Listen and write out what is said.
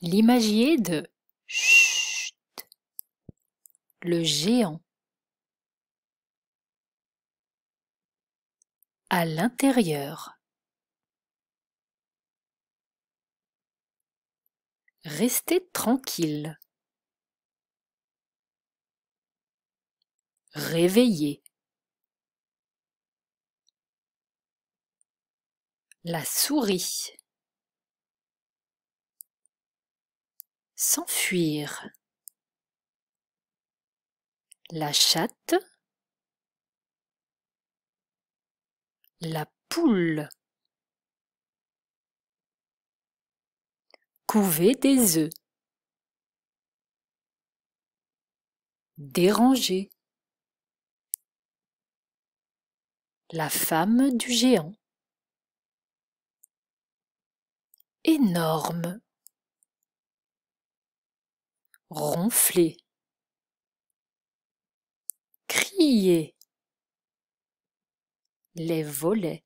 L'imagier de Chut, le géant. À l'intérieur. restez tranquille. réveillez, La souris. s'enfuir. La chatte, la poule, couver des œufs, déranger, la femme du géant, énorme ronfler, crier, les volets.